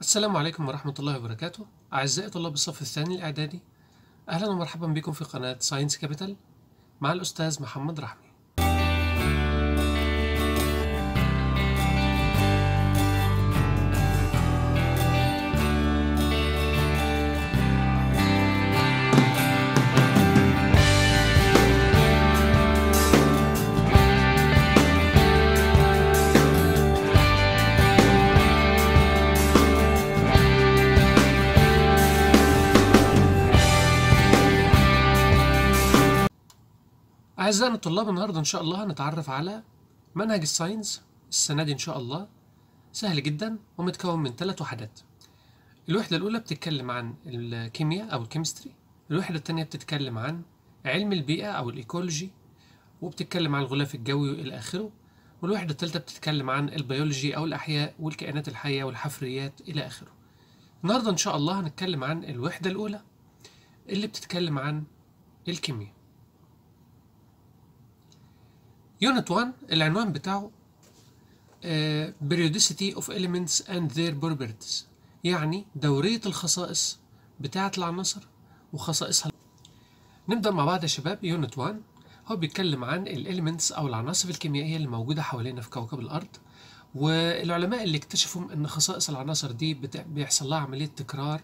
السلام عليكم ورحمة الله وبركاته أعزائي طلاب الصف الثاني الإعدادي أهلا ومرحبا بكم في قناة ساينس كابيتال مع الأستاذ محمد رحمي أعزائنا الطلاب النهاردة إن شاء الله هنتعرف على منهج الساينس السنة دي إن شاء الله سهل جدا ومتكون من ثلاث وحدات الوحدة الأولى بتتكلم عن الكيمياء أو الكيمستري الوحدة الثانية بتتكلم عن علم البيئة أو الإيكولوجي وبتتكلم عن الغلاف الجوي وإلى آخره والوحدة الثالثة بتتكلم عن البيولوجي أو الأحياء والكائنات الحية والحفريات إلى آخره النهاردة إن شاء الله هنتكلم عن الوحدة الأولى اللي بتتكلم عن الكيمياء يونت 1 العنوان بتاعه uh, periodicity of elements and their properties يعني دورية الخصائص بتاعة العناصر وخصائصها نبدأ مع بعض يا شباب يونت 1 هو بيتكلم عن الاليمنتس أو العناصر الكيميائية اللي موجودة حوالينا في كوكب الأرض والعلماء اللي اكتشفوا إن خصائص العناصر دي بيحصل لها عملية تكرار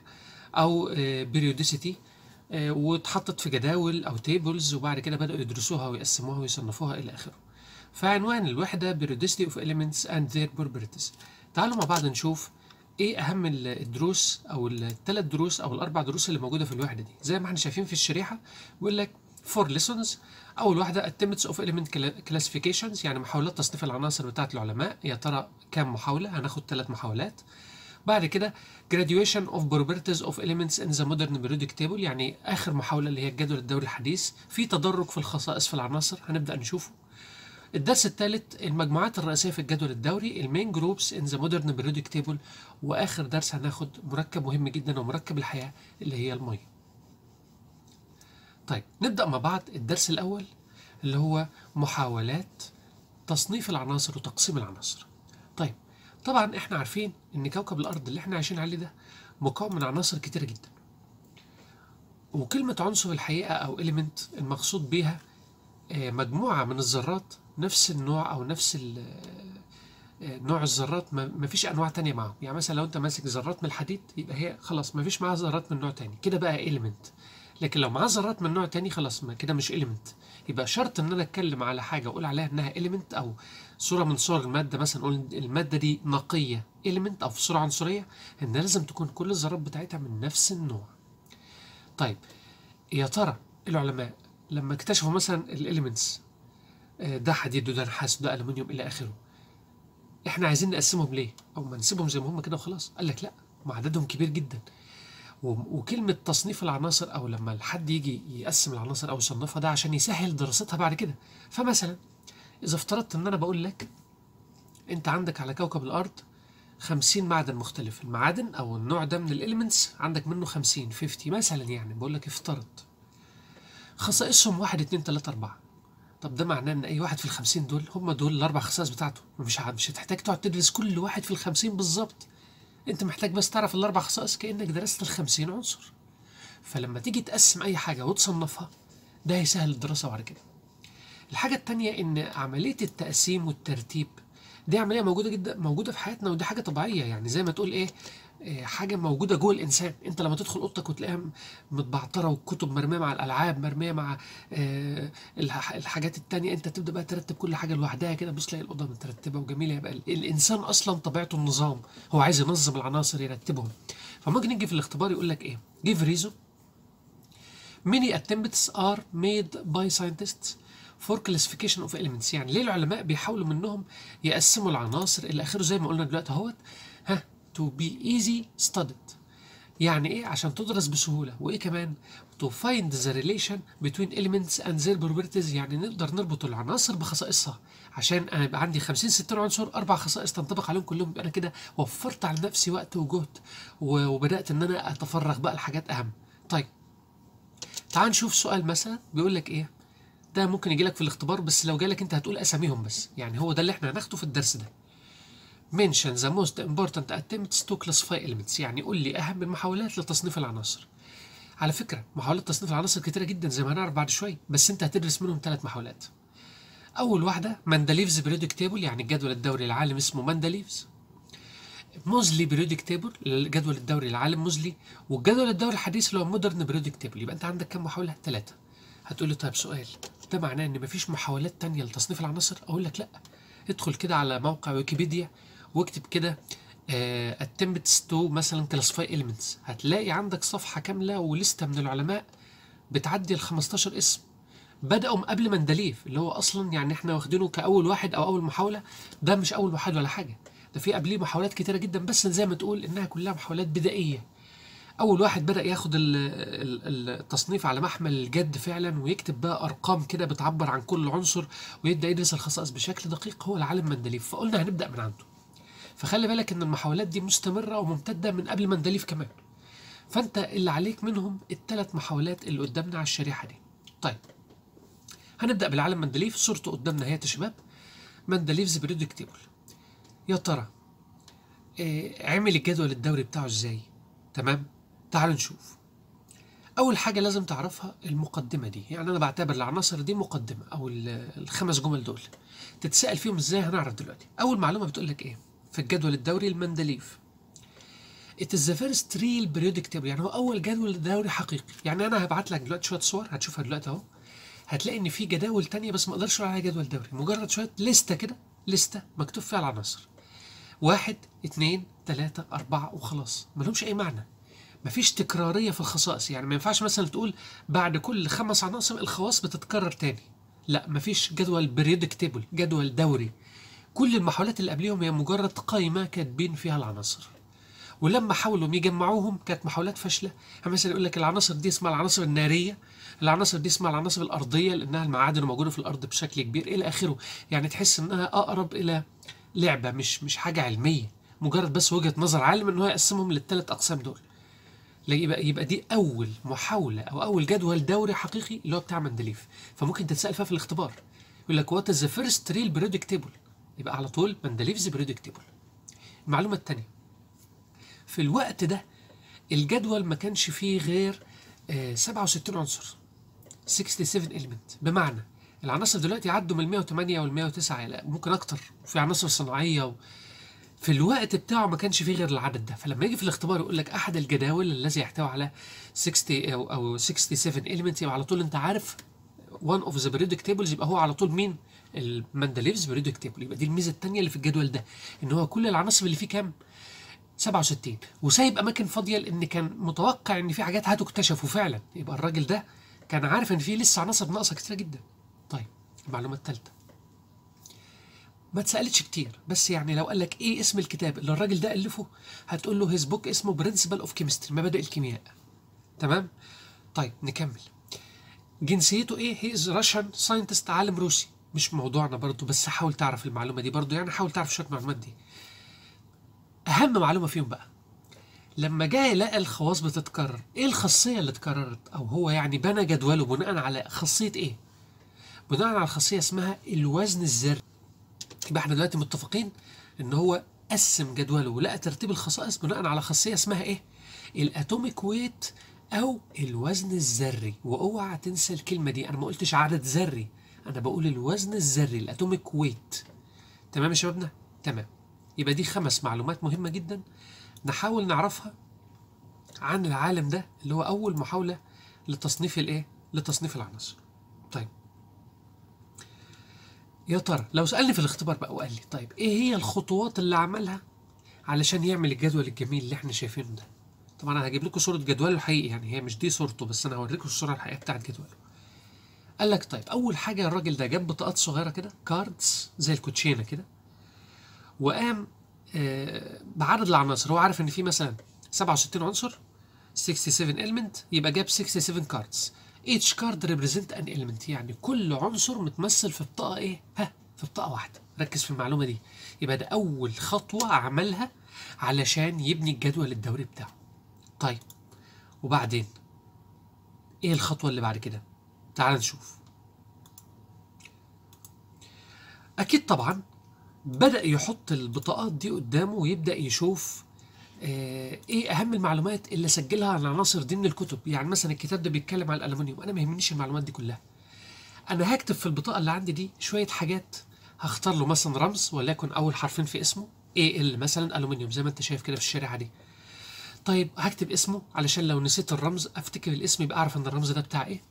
أو آه، Periodicity آه، واتحطت في جداول أو تيبلز وبعد كده بدأوا يدرسوها ويقسموها ويصنفوها إلى آخره فعنوان الوحدة periodicity of elements and their properties تعالوا مع بعض نشوف ايه اهم الدروس او الثلاث دروس او الاربع دروس اللي موجودة في الوحدة دي زي ما احنا شايفين في الشريحة بيقول لك فور ليسونز اول واحده التيمتس اوف اليمنت كلاسيفيكيشنز يعني محاولات تصنيف العناصر بتاعه العلماء يا ترى كام محاوله هناخد ثلاث محاولات بعد كده graduation of properties of elements in the modern periodic table يعني اخر محاوله اللي هي الجدول الدوري الحديث في تدرج في الخصائص في العناصر هنبدا نشوفه الدرس الثالث المجموعات الرئيسية في الجدول الدوري المين جروبس ان ذا مودرن بيريودك تيبل واخر درس هناخد مركب مهم جدا ومركب الحياة اللي هي المية طيب نبدأ مع بعض الدرس الاول اللي هو محاولات تصنيف العناصر وتقسيم العناصر طيب طبعا احنا عارفين ان كوكب الارض اللي احنا عايشين عليه ده مكون من عناصر كتيرة جدا وكلمة عنصر الحقيقة او إيليمنت المقصود بيها آه، مجموعة من الذرات نفس النوع او نفس نوع الذرات ما فيش انواع تانية معاهم يعني مثلا لو انت ماسك ذرات من الحديد يبقى هي خلاص ما فيش معاها ذرات من نوع تاني كده بقى إليمنت لكن لو معاه ذرات من نوع تاني خلاص ما كده مش إليمنت يبقى شرط ان انا اتكلم على حاجه واقول عليها انها إليمنت او صوره من صور الماده مثلا اقول الماده دي نقيه إليمنت او في صوره عنصريه ان لازم تكون كل الذرات بتاعتها من نفس النوع طيب يا ترى العلماء لما اكتشفوا مثلا الإليمنتس آه، ده حديد وده نحاس وده المونيوم إلى آخره إحنا عايزين نقسمهم ليه؟ أو ما نسيبهم زي ما هم كده وخلاص قال لك لأ ما عددهم كبير جدا وكلمة تصنيف العناصر أو لما الحد يجي يقسم العناصر أو يصنفها ده عشان يسهل دراستها بعد كده فمثلا إذا افترضت إن أنا بقول لك أنت عندك على كوكب الأرض 50 معدن مختلف المعادن أو النوع ده من الإليمنتس عندك منه 50 50 مثلا يعني بقول لك افترض خصائصهم 1 2 3 4 طب ده معناه ان اي واحد في الخمسين دول هم دول الاربع خصائص بتاعته مش مش هتحتاج تقعد تدرس كل واحد في الخمسين بالظبط انت محتاج بس تعرف الاربع خصائص كانك درست الخمسين عنصر فلما تيجي تقسم اي حاجه وتصنفها ده هيسهل الدراسه بعد كده الحاجه الثانيه ان عمليه التقسيم والترتيب دي عمليه موجوده جدا موجوده في حياتنا ودي حاجه طبيعيه يعني زي ما تقول ايه آه، حاجه موجوده جوه الانسان انت لما تدخل اوضتك وتلاقيها متبعتره والكتب مرميه مع الالعاب مرميه مع آه، الحاجات التانية انت تبدا بقى ترتب كل حاجه لوحدها كده بص تلاقي الاوضه مترتبه وجميله يبقى الانسان اصلا طبيعته النظام هو عايز ينظم العناصر يرتبهم فممكن يجي في الاختبار يقول لك ايه جيف ريزو many attempts are made by scientists فور كلاسيفيكيشن اوف elements يعني ليه العلماء بيحاولوا منهم يقسموا العناصر الى اخره زي ما قلنا دلوقتي اهوت ها to be easy studied يعني ايه عشان تدرس بسهولة وايه كمان to find the relation between elements and their properties يعني نقدر نربط العناصر بخصائصها عشان انا يبقى عندي 50 60 عنصر اربع خصائص تنطبق عليهم كلهم يبقى انا كده وفرت على نفسي وقت وجهد وبدات ان انا اتفرغ بقى لحاجات اهم طيب تعال نشوف سؤال مثلا بيقول لك ايه ده ممكن يجي لك في الاختبار بس لو جالك انت هتقول اساميهم بس يعني هو ده اللي احنا هناخده في الدرس ده mention the most important attempts to classify elements يعني قول لي أهم المحاولات لتصنيف العناصر على فكرة محاولات تصنيف العناصر كتيرة جدا زي ما هنعرف بعد شوية بس أنت هتدرس منهم ثلاث محاولات أول واحدة مندليفز بريودك تيبل يعني الجدول الدوري العالم اسمه مندليفز. موزلي بريودك تيبل الجدول الدوري العالم موزلي والجدول الدوري الحديث اللي هو مودرن بريودك تيبل يبقى أنت عندك كام محاولة؟ ثلاثة هتقول لي طيب سؤال ده معناه إن مفيش محاولات تانية لتصنيف العناصر؟ أقول لك لأ ادخل كده على موقع ويكيبيديا واكتب كده اتمبتس آه، تو مثلا كلاسيفاي ايلمنتس هتلاقي عندك صفحه كامله ولسته من العلماء بتعدي ال 15 اسم بداوا قبل مندليف اللي هو اصلا يعني احنا واخدينه كاول واحد او اول محاوله ده مش اول واحد ولا حاجه ده في قبليه محاولات كتيره جدا بس زي ما تقول انها كلها محاولات بدائيه اول واحد بدا ياخد التصنيف على محمل الجد فعلا ويكتب بقى ارقام كده بتعبر عن كل عنصر ويبدا يدرس الخصائص بشكل دقيق هو العالم مندليف فقلنا هنبدا من عنده فخلي بالك ان المحاولات دي مستمره وممتده من قبل مندليف كمان فانت اللي عليك منهم الثلاث محاولات اللي قدامنا على الشريحه دي طيب هنبدا بالعالم مندليف صورته قدامنا اهي يا شباب مندليفز بريدكتيبل يا ترى آه، عمل الجدول الدوري بتاعه ازاي تمام تعالوا نشوف اول حاجه لازم تعرفها المقدمه دي يعني انا بعتبر العناصر دي مقدمه او الخمس جمل دول تتسال فيهم ازاي هنعرف دلوقتي اول معلومه بتقول لك ايه في الجدول الدوري المندليف It is the first real periodic table يعني هو أول جدول دوري حقيقي يعني أنا هبعت لك دلوقتي شوية صور هتشوفها دلوقتي أهو هتلاقي إن في جداول تانية بس ما أقدرش أقول عليها جدول دوري مجرد شوية لستة كده لستة مكتوب فيها العناصر واحد اتنين تلاتة أربعة وخلاص ملهمش أي معنى مفيش تكرارية في الخصائص يعني ما ينفعش مثلا تقول بعد كل خمس عناصر الخواص بتتكرر تاني لا مفيش جدول بريدكتبل جدول دوري كل المحاولات اللي قبليهم هي مجرد قائمه كاتبين فيها العناصر ولما حاولوا يجمعوهم كانت محاولات فاشله يعني مثلا يقول لك العناصر دي اسمها العناصر الناريه العناصر دي اسمها العناصر الارضيه لانها المعادن الموجوده في الارض بشكل كبير الى اخره يعني تحس انها اقرب الى لعبه مش مش حاجه علميه مجرد بس وجهه نظر عالم ان هو يقسمهم للثلاث اقسام دول يبقى يبقى دي اول محاوله او اول جدول دوري حقيقي اللي هو بتاع مندليف فممكن تتسال فيها في الاختبار يقول لك وات از ذا فيرست ريل بريدكتبل يبقى على طول مندليفز بريدكتبل المعلومة الثانية في الوقت ده الجدول ما كانش فيه غير 67 آه، عنصر 67 element بمعنى العناصر دلوقتي عدوا من 108 وال 109 الى ممكن اكتر في عناصر صناعيه و... في الوقت بتاعه ما كانش فيه غير العدد ده فلما يجي في الاختبار يقول لك احد الجداول الذي يحتوي على 60 او 67 element يبقى على طول انت عارف one of the predictables يبقى هو على طول مين المندليفز بريدكتيبل يبقى دي الميزه الثانيه اللي في الجدول ده ان هو كل العناصر اللي فيه كام 67 وسايب اماكن فاضيه لان كان متوقع ان في حاجات هتكتشف وفعلا يبقى الراجل ده كان عارف ان في لسه عناصر ناقصه كتير جدا طيب المعلومه الثالثه ما اتسالتش كتير بس يعني لو قال لك ايه اسم الكتاب اللي الراجل ده الفه هتقول له هيز بوك اسمه برنسبل اوف كيمستري مبادئ الكيمياء تمام طيب نكمل جنسيته ايه هي از راشن ساينتست عالم روسي مش موضوعنا برضو بس حاول تعرف المعلومة دي برضو يعني حاول تعرف شوية المعلومات دي أهم معلومة فيهم بقى لما جه لقى الخواص بتتكرر ايه الخاصية اللي اتكررت او هو يعني بنى جدوله بناء على خاصية ايه بناء على خاصية اسمها الوزن الذري يبقى احنا دلوقتي متفقين ان هو قسم جدوله ولقى ترتيب الخصائص بناء على خاصية اسمها ايه الاتوميك ويت او الوزن الذري واوعى تنسى الكلمة دي انا ما قلتش عدد ذري انا بقول الوزن الذري الاتوميك ويت تمام يا شبابنا تمام يبقى دي خمس معلومات مهمه جدا نحاول نعرفها عن العالم ده اللي هو اول محاوله لتصنيف الايه لتصنيف العناصر طيب يا ترى لو سالني في الاختبار بقى وقال لي طيب ايه هي الخطوات اللي عملها علشان يعمل الجدول الجميل اللي احنا شايفينه ده طبعا انا هجيب لكم صوره جدوله الحقيقي يعني هي مش دي صورته بس انا هوريكم الصوره الحقيقيه بتاعه جدوله قال لك طيب اول حاجه الراجل ده جاب بطاقات صغيره كده كاردز زي الكوتشينه كده وقام آه، بعدد العناصر هو عارف ان في مثلا 67 عنصر 67 element يبقى جاب 67 كاردز each card represent an element يعني كل عنصر متمثل في بطاقه ايه ها في بطاقه واحده ركز في المعلومه دي يبقى ده اول خطوه عملها علشان يبني الجدول الدوري بتاعه طيب وبعدين ايه الخطوه اللي بعد كده تعال نشوف اكيد طبعا بدا يحط البطاقات دي قدامه ويبدا يشوف آه، ايه اهم المعلومات اللي سجلها العناصر عناصر من الكتب يعني مثلا الكتاب ده بيتكلم عن الألمنيوم انا ما يهمنيش المعلومات دي كلها انا هكتب في البطاقه اللي عندي دي شويه حاجات هختار له مثلا رمز ولكن اول حرفين في اسمه إيه ال مثلا الومنيوم زي ما انت شايف كده في الشارع دي طيب هكتب اسمه علشان لو نسيت الرمز افتكر الاسم يبقى اعرف ان الرمز ده بتاع ايه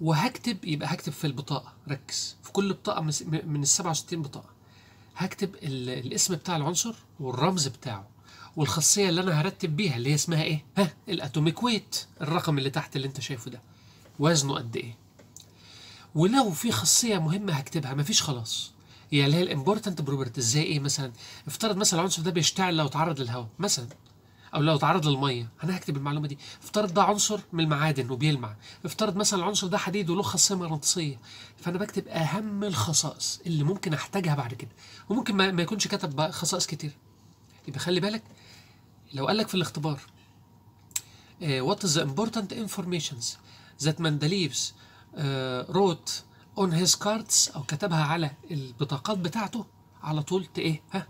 وهكتب يبقى هكتب في البطاقه ركز في كل بطاقه من ال 67 بطاقه هكتب الاسم بتاع العنصر والرمز بتاعه والخاصيه اللي انا هرتب بيها اللي هي اسمها ايه ها الاتوميك ويت الرقم اللي تحت اللي انت شايفه ده وزنه قد ايه ولو في خاصيه مهمه هكتبها مفيش خلاص يعني اللي هي الامبورتنت بروبرتي زي ايه مثلا افترض مثلا العنصر ده بيشتعل لو اتعرض للهواء مثلا او لو اتعرض للميه انا هكتب المعلومه دي افترض ده عنصر من المعادن وبيلمع افترض مثلا العنصر ده حديد وله خاصيه مغناطيسيه فانا بكتب اهم الخصائص اللي ممكن احتاجها بعد كده وممكن ما, ما يكونش كتب خصائص كتير يبقى خلي بالك لو قال لك في الاختبار وات از امبورتنت انفورميشنز ذات مندليفز روت اون هيز كاردز او كتبها على البطاقات بتاعته على طول ايه ها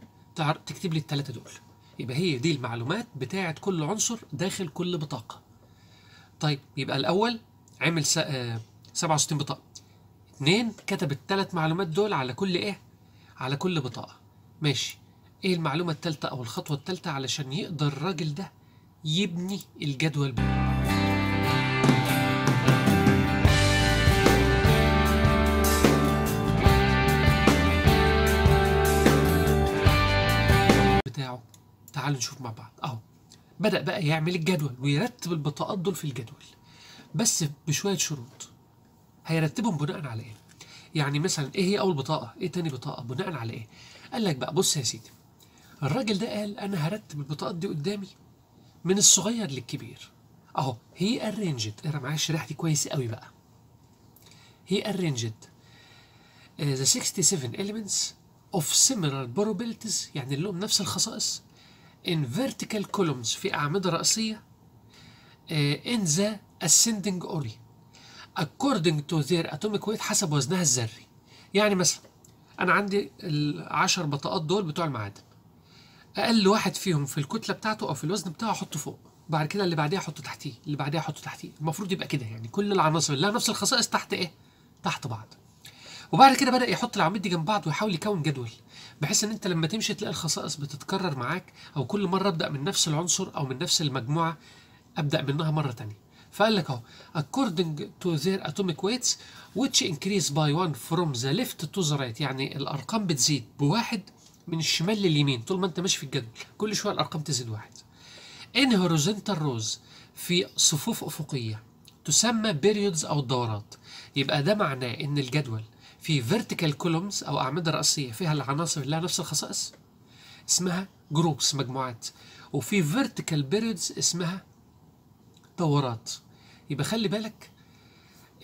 تكتب لي الثلاثه دول يبقى هي دي المعلومات بتاعة كل عنصر داخل كل بطاقة طيب يبقى الأول عمل 67 آه، بطاقة اتنين كتب التلات معلومات دول على كل ايه؟ على كل بطاقة ماشي ايه المعلومة التالتة أو الخطوة التالتة علشان يقدر الراجل ده يبني الجدول بتاعه تعالوا نشوف مع بعض اهو بدأ بقى يعمل الجدول ويرتب البطاقات دول في الجدول بس بشوية شروط هيرتبهم بناء على ايه يعني مثلا ايه هي اول بطاقة ايه تاني بطاقة بناء على ايه قال لك بقى بص يا سيدي الراجل ده قال انا هرتب البطاقات دي قدامي من الصغير للكبير اهو هي ارينجد اقرا معايا الشريحه دي كويس قوي بقى هي ارينجد ذا 67 elements of similar probabilities يعني اللي لهم نفس الخصائص in vertical columns في أعمدة رأسية آه، in the ascending order according to their atomic weight حسب وزنها الذري يعني مثلا أنا عندي العشر بطاقات دول بتوع المعادن أقل واحد فيهم في الكتلة بتاعته أو في الوزن بتاعه أحطه فوق بعد كده اللي بعديها أحطه تحتيه اللي بعديها أحطه تحتيه المفروض يبقى كده يعني كل العناصر اللي لها نفس الخصائص تحت إيه؟ تحت بعض وبعد كده بدأ يحط العواميد دي جنب بعض ويحاول يكون جدول بحيث ان انت لما تمشي تلاقي الخصائص بتتكرر معاك او كل مره ابدا من نفس العنصر او من نفس المجموعه ابدا منها مره ثانيه فقال لك اهو according to their atomic weights which increase by one from the left to the right يعني الارقام بتزيد بواحد من الشمال لليمين طول ما انت ماشي في الجدول كل شويه الارقام تزيد واحد ان horizontal rows في صفوف افقيه تسمى periods او دورات يبقى ده معناه ان الجدول في فيرتيكال كولومز او اعمده راسيه فيها العناصر اللي لها نفس الخصائص اسمها جروبس مجموعات وفي فيرتيكال بيريودز اسمها دورات يبقى خلي بالك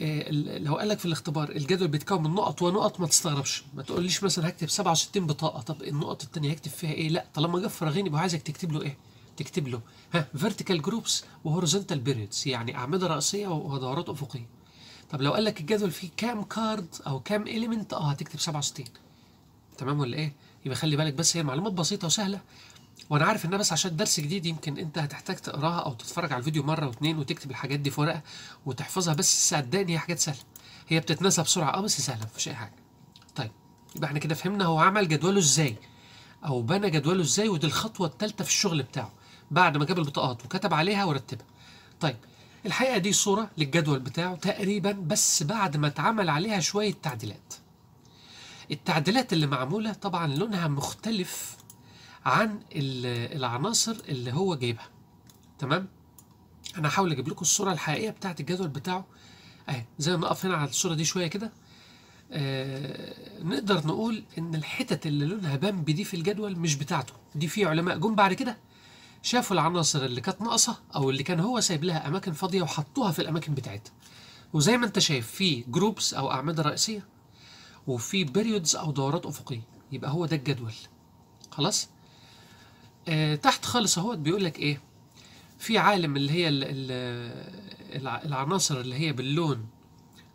آه، لو قال لك في الاختبار الجدول بيتكون من نقط ونقط ما تستغربش ما تقوليش مثلا هكتب 67 بطاقه طب النقط الثانيه هكتب فيها ايه لا طالما جه فراغين يبقى عايزك تكتب له ايه تكتب له ها فيرتيكال جروبس وهوريزونتال بيريودز يعني اعمده راسيه ودورات افقيه طب لو قال لك الجدول فيه كام كارد او كام اليمنت اه هتكتب 67 تمام ولا ايه يبقى خلي بالك بس هي معلومات بسيطه وسهله وانا عارف انها بس عشان درس جديد يمكن انت هتحتاج تقراها او تتفرج على الفيديو مره واثنين وتكتب الحاجات دي في ورقه وتحفظها بس صدقني هي حاجات سهله هي بتتنسى بسرعه اه بس سهله مفيش اي حاجه طيب يبقى احنا كده فهمنا هو عمل جدوله ازاي او بنى جدوله ازاي ودي الخطوه الثالثه في الشغل بتاعه بعد ما جاب البطاقات وكتب عليها ورتبها طيب الحقيقة دي صورة للجدول بتاعه تقريبا بس بعد ما اتعمل عليها شوية تعديلات التعديلات اللي معمولة طبعا لونها مختلف عن العناصر اللي هو جايبها تمام انا هحاول اجيب لكم الصورة الحقيقية بتاعت الجدول بتاعه اهي زي ما نقف هنا على الصورة دي شوية كده آه نقدر نقول ان الحتت اللي لونها بامبي دي في الجدول مش بتاعته دي في علماء جم بعد كده شافوا العناصر اللي كانت ناقصه او اللي كان هو سايب لها اماكن فاضيه وحطوها في الاماكن بتاعتها وزي ما انت شايف في جروبس او اعمده رئيسيه وفي بيريودز او دورات افقيه يبقى هو ده الجدول خلاص آه تحت خالص اهوت بيقول لك ايه في عالم اللي هي الـ الـ العناصر اللي هي باللون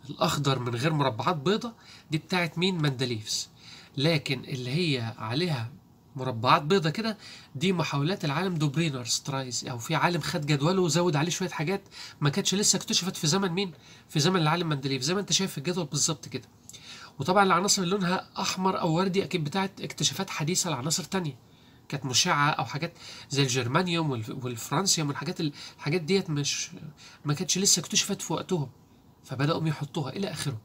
الاخضر من غير مربعات بيضة دي بتاعت مين مندليفس لكن اللي هي عليها مربعات بيضة كده دي محاولات العالم دوبرينر سترايز او يعني في عالم خد جدوله وزود عليه شويه حاجات ما كانتش لسه اكتشفت في زمن مين في زمن العالم مندليف زي ما انت شايف في الجدول بالظبط كده وطبعا العناصر اللي لونها احمر او وردي اكيد بتاعت اكتشافات حديثه لعناصر تانية كانت مشعه او حاجات زي الجرمانيوم والفرانسيوم والحاجات الحاجات ديت مش ما كانتش لسه اكتشفت في وقتهم فبداوا يحطوها الى اخره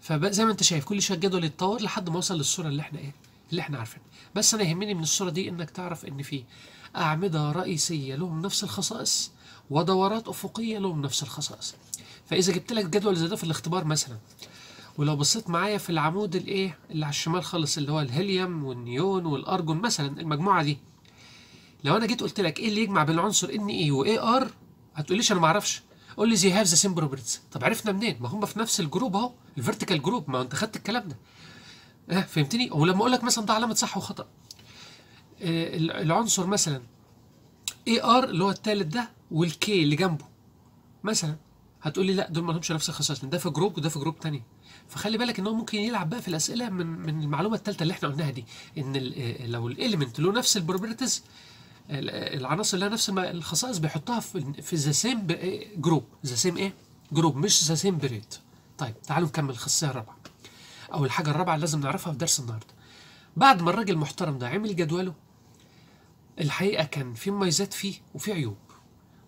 فزي ما انت شايف كل شويه الجدول يتطور لحد ما وصل للصوره اللي احنا ايه اللي احنا عارفينه بس انا يهمني من الصوره دي انك تعرف ان في اعمده رئيسيه لهم نفس الخصائص ودورات افقيه لهم نفس الخصائص فاذا جبت لك جدول زي ده في الاختبار مثلا ولو بصيت معايا في العمود الايه اللي على الشمال خالص اللي هو الهيليوم والنيون والارجون مثلا المجموعه دي لو انا جيت قلت لك ايه اللي يجمع بين العنصر ان اي واي ار هتقوليش انا ما اعرفش قول لي زي هاف ذا سيم بروبرتيز طب عرفنا منين ما هم في نفس الجروب اهو الفيرتيكال جروب ما انت خدت الكلام ده اه فهمتني ولما اقول لك مثلا ده علامه صح وخطا آه العنصر مثلا اي ار اللي هو الثالث ده والكي اللي جنبه مثلا هتقول لي لا دول ما لهمش نفس الخصائص ده في جروب وده في جروب ثانيه فخلي بالك ان هو ممكن يلعب بقى في الاسئله من من المعلومه الثالثه اللي احنا قلناها دي ان اه، لو الاليمنت له نفس البروبرتيز اه، العناصر اللي لها نفس الخصائص بيحطها في ذا سيم جروب ذا سيم ايه؟ جروب مش ذا سيم بريد طيب تعالوا نكمل الخاصيه الرابعه او الحاجه الرابعه اللي لازم نعرفها في درس النهارده بعد ما الراجل المحترم ده عمل جدوله الحقيقه كان في مميزات فيه وفي عيوب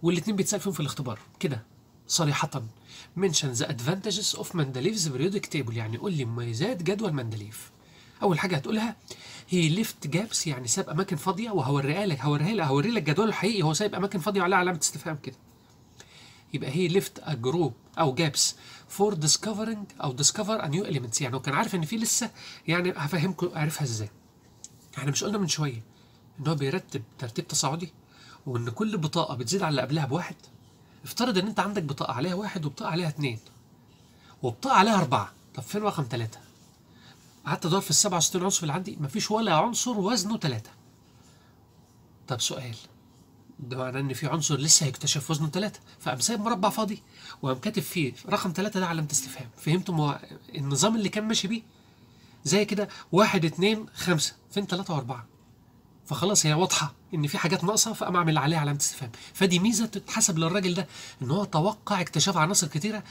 والاثنين بيتسال فيهم في الاختبار كده صريحه منشن ذا ادفانتجز اوف مندليفز بريودك تيبل يعني قول لي مميزات جدول مندليف اول حاجه هتقولها هي ليفت جابس يعني ساب اماكن فاضيه وهوريها لك هوريها لك هوري لك جدوله الحقيقي هو سايب اماكن فاضيه وعليها علامه استفهام كده يبقى هي ليفت ا جروب او جابس فور ديسكفرنج او ديسكفر ا نيو اليمنتس يعني هو كان عارف ان في لسه يعني هفهمكم عارفها ازاي احنا مش قلنا من شويه ان هو بيرتب ترتيب تصاعدي وان كل بطاقه بتزيد على اللي قبلها بواحد افترض ان انت عندك بطاقه عليها واحد وبطاقه عليها اثنين وبطاقه عليها اربعه طب فين رقم ثلاثه قعدت ادور في ال 67 عنصر اللي عندي مفيش ولا عنصر وزنه ثلاثه طب سؤال ده معناه ان في عنصر لسه هيكتشف وزنه 3 فقام سايب مربع فاضي وقام كاتب فيه رقم 3 ده علامه استفهام فهمتم مو... النظام اللي كان ماشي بيه زي كده 1 2 5 فين 3 و4 فخلاص هي واضحه ان في حاجات ناقصه فقام عامل عليها علامه استفهام فدي ميزه تتحسب للراجل ده ان هو توقع اكتشاف عناصر كتيره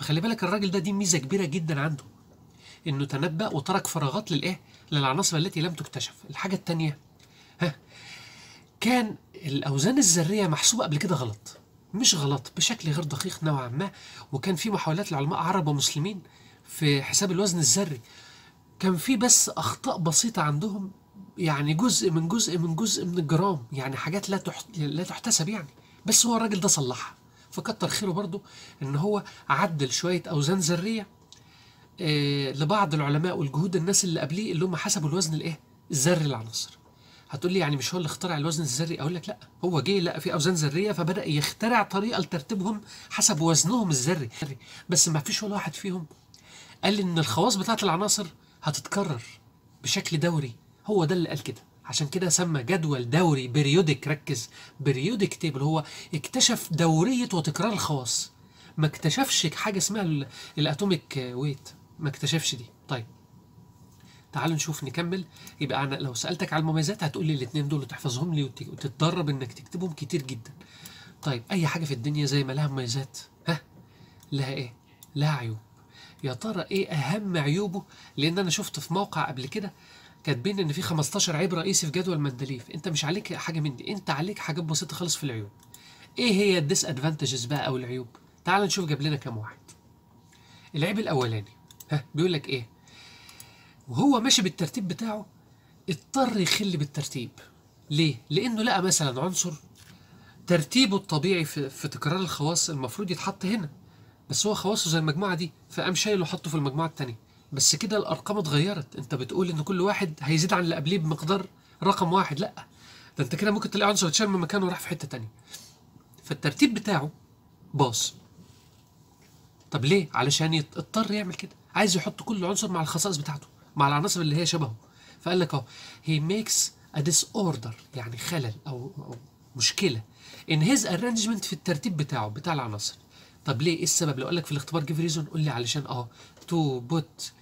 فخلي بالك الراجل ده دي ميزه كبيره جدا عنده انه تنبأ وترك فراغات للايه للعناصر التي لم تكتشف الحاجه الثانيه ها كان الاوزان الذريه محسوبه قبل كده غلط مش غلط بشكل غير دقيق نوعا ما وكان في محاولات لعلماء عرب ومسلمين في حساب الوزن الذري كان في بس اخطاء بسيطه عندهم يعني جزء من جزء من جزء من الجرام يعني حاجات لا تح... لا تحتسب يعني بس هو الراجل ده صلحها فكتر خيره برضه ان هو عدل شويه اوزان ذريه آه، لبعض العلماء والجهود الناس اللي قبليه اللي هم حسبوا الوزن الايه الذري للعناصر هتقول لي يعني مش هو اللي اخترع الوزن الذري اقول لك لا هو جه لقى في اوزان ذريه فبدا يخترع طريقه لترتيبهم حسب وزنهم الذري بس ما فيش ولا واحد فيهم قال ان الخواص بتاعه العناصر هتتكرر بشكل دوري هو ده اللي قال كده عشان كده سمى جدول دوري بريودك ركز بريودك تيبل هو اكتشف دوريه وتكرار الخواص ما اكتشفش حاجه اسمها الاتوميك ويت ما اكتشفش دي طيب تعالوا نشوف نكمل يبقى أنا لو سألتك على المميزات هتقول لي الاثنين دول تحفظهم لي وتتدرب إنك تكتبهم كتير جدا طيب أي حاجة في الدنيا زي ما لها مميزات ها لها إيه؟ لها عيوب يا ترى إيه أهم عيوبه لأن أنا شفت في موقع قبل كده كاتبين ان في 15 عيب رئيسي في جدول مندليف انت مش عليك حاجه من دي انت عليك حاجات بسيطه خالص في العيوب ايه هي الديس ادفانتجز بقى او العيوب تعال نشوف جاب لنا كام واحد العيب الاولاني ها بيقول لك ايه وهو ماشي بالترتيب بتاعه اضطر يخل بالترتيب ليه؟ لأنه لقى مثلا عنصر ترتيبه الطبيعي في, في تكرار الخواص المفروض يتحط هنا بس هو خواصه زي المجموعة دي فقام شايله وحطه في المجموعة التانية بس كده الأرقام اتغيرت أنت بتقول إن كل واحد هيزيد عن اللي قبليه بمقدار رقم واحد لأ ده أنت كده ممكن تلاقي عنصر اتشال من مكانه وراح في حتة تانية فالترتيب بتاعه باص طب ليه؟ علشان يضطر يعمل كده عايز يحط كل عنصر مع الخصائص بتاعته مع العناصر اللي هي شبهه فقال لك اهو هي ميكس ا disorder يعني خلل او, مشكله ان هيز ارانجمنت في الترتيب بتاعه بتاع العناصر طب ليه ايه السبب لو قال لك في الاختبار جيف ريزون قول لي علشان اه تو بوت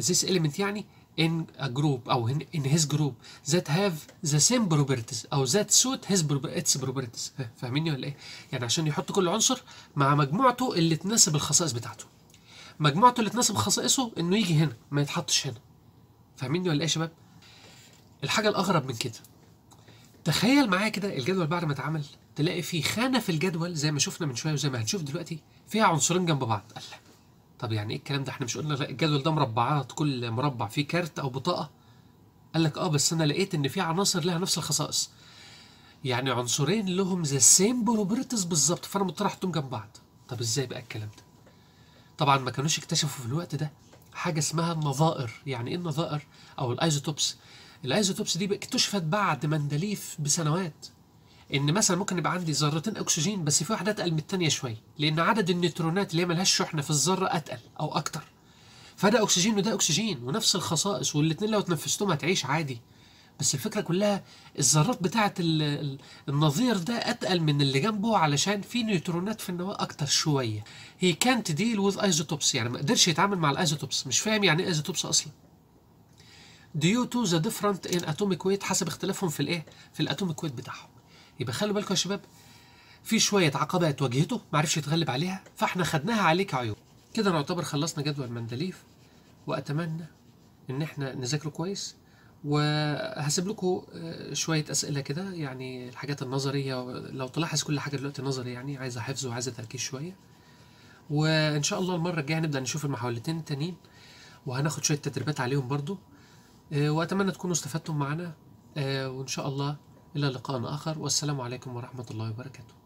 ذيس element يعني in a group او in his group that have the same properties او that suit his its properties فاهميني ولا ايه؟ يعني عشان يحط كل عنصر مع مجموعته اللي تناسب الخصائص بتاعته. مجموعته اللي تناسب خصائصه انه يجي هنا ما يتحطش هنا. فاهميني ولا ايه يا شباب؟ الحاجه الاغرب من كده تخيل معايا كده الجدول بعد ما اتعمل تلاقي في خانه في الجدول زي ما شفنا من شويه وزي ما هنشوف دلوقتي فيها عنصرين جنب بعض لك طب يعني ايه الكلام ده احنا مش قلنا الجدول ده مربعات كل مربع فيه كارت او بطاقه قال لك اه بس انا لقيت ان في عناصر لها نفس الخصائص يعني عنصرين لهم ذا سيم بروبرتيز بالظبط فانا مضطر احطهم جنب بعض طب ازاي بقى الكلام ده طبعا ما كانوش اكتشفوا في الوقت ده حاجه اسمها النظائر يعني ايه النظائر او الايزوتوبس الايزوتوبس دي اكتشفت بعد مندليف بسنوات ان مثلا ممكن يبقى عندي ذرتين اكسجين بس في واحده اتقل من الثانيه شويه لان عدد النيوترونات اللي هي ملهاش شحنه في الذره اتقل او اكتر فده اكسجين وده اكسجين ونفس الخصائص والاثنين لو تنفستهم هتعيش عادي بس الفكره كلها الذرات بتاعه النظير ده اتقل من اللي جنبه علشان في نيوترونات في النواه اكتر شويه هي كانت ديل وذ ايزوتوبس يعني ما قدرش يتعامل مع الايزوتوبس مش فاهم يعني ايه ايزوتوبس اصلا ديو تو ذا ديفرنت ان اتوميك ويت حسب اختلافهم في الايه في الاتوميك ويت بتاعهم يبقى خلوا بالكم يا شباب في شويه عقبات واجهته ما عرفش يتغلب عليها فاحنا خدناها عليه كعيوب كده نعتبر خلصنا جدول مندليف واتمنى ان احنا نذاكره كويس وهسيب لكم آه، شويه اسئله كده يعني الحاجات النظريه لو تلاحظ كل حاجه دلوقتي نظري يعني عايزه حفظ وعايزه تركيز شويه وان شاء الله المره الجايه هنبدا نشوف المحاولتين التانيين وهناخد شويه تدريبات عليهم برضو آه، واتمنى تكونوا استفدتم معنا آه، وان شاء الله الى لقاء اخر والسلام عليكم ورحمه الله وبركاته